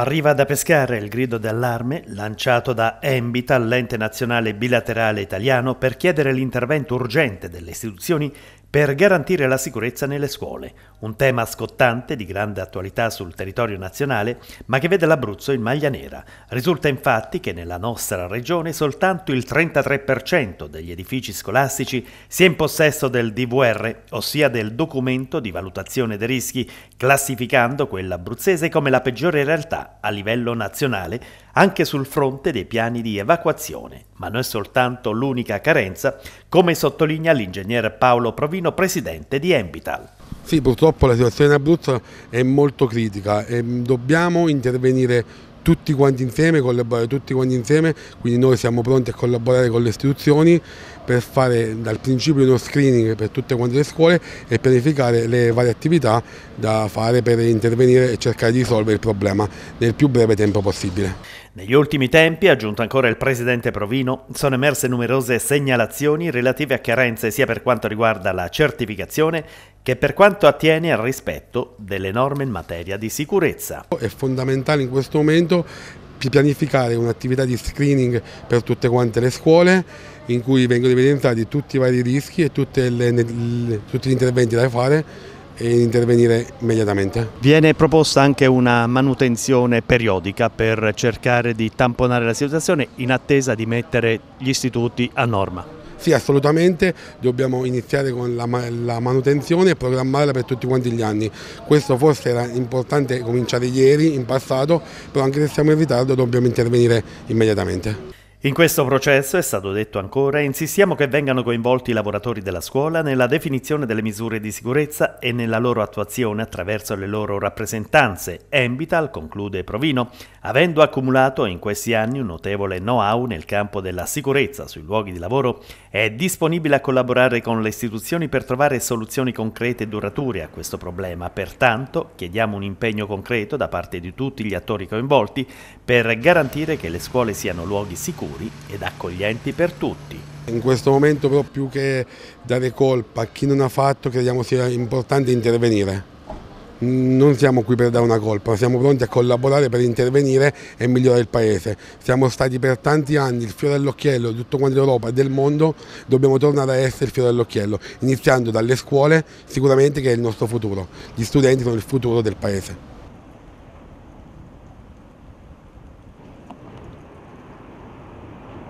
Arriva da pescare il grido d'allarme lanciato da Embita l'ente nazionale bilaterale italiano per chiedere l'intervento urgente delle istituzioni per garantire la sicurezza nelle scuole, un tema scottante di grande attualità sul territorio nazionale, ma che vede l'Abruzzo in maglia nera. Risulta infatti che nella nostra regione soltanto il 33% degli edifici scolastici sia in possesso del DVR, ossia del documento di valutazione dei rischi, classificando quella abruzzese come la peggiore realtà a livello nazionale anche sul fronte dei piani di evacuazione, ma non è soltanto l'unica carenza, come sottolinea l'ingegner Paolo Provino, presidente di Embital. Sì, purtroppo la situazione in Abruzzo è molto critica e mm, dobbiamo intervenire tutti quanti insieme, collaborare tutti quanti insieme, quindi noi siamo pronti a collaborare con le istituzioni per fare dal principio uno screening per tutte quante le scuole e pianificare le varie attività da fare per intervenire e cercare di risolvere il problema nel più breve tempo possibile. Negli ultimi tempi, aggiunto ancora il presidente Provino, sono emerse numerose segnalazioni relative a carenze sia per quanto riguarda la certificazione che per quanto attiene al rispetto delle norme in materia di sicurezza. È fondamentale in questo momento pianificare un'attività di screening per tutte quante le scuole in cui vengono evidenziati tutti i vari rischi e le, le, tutti gli interventi da fare e intervenire immediatamente. Viene proposta anche una manutenzione periodica per cercare di tamponare la situazione in attesa di mettere gli istituti a norma. Sì, assolutamente, dobbiamo iniziare con la, la manutenzione e programmarla per tutti quanti gli anni. Questo forse era importante cominciare ieri, in passato, però anche se siamo in ritardo dobbiamo intervenire immediatamente. In questo processo, è stato detto ancora, insistiamo che vengano coinvolti i lavoratori della scuola nella definizione delle misure di sicurezza e nella loro attuazione attraverso le loro rappresentanze. Embital, conclude Provino, avendo accumulato in questi anni un notevole know-how nel campo della sicurezza sui luoghi di lavoro, è disponibile a collaborare con le istituzioni per trovare soluzioni concrete e durature a questo problema. Pertanto chiediamo un impegno concreto da parte di tutti gli attori coinvolti per garantire che le scuole siano luoghi sicuri sicuri ed accoglienti per tutti. In questo momento però più che dare colpa a chi non ha fatto crediamo sia importante intervenire. Non siamo qui per dare una colpa, siamo pronti a collaborare per intervenire e migliorare il paese. Siamo stati per tanti anni il fiore all'occhiello di tutto quanto l'Europa e del mondo, dobbiamo tornare a essere il fiore all'occhiello, iniziando dalle scuole sicuramente che è il nostro futuro. Gli studenti sono il futuro del paese.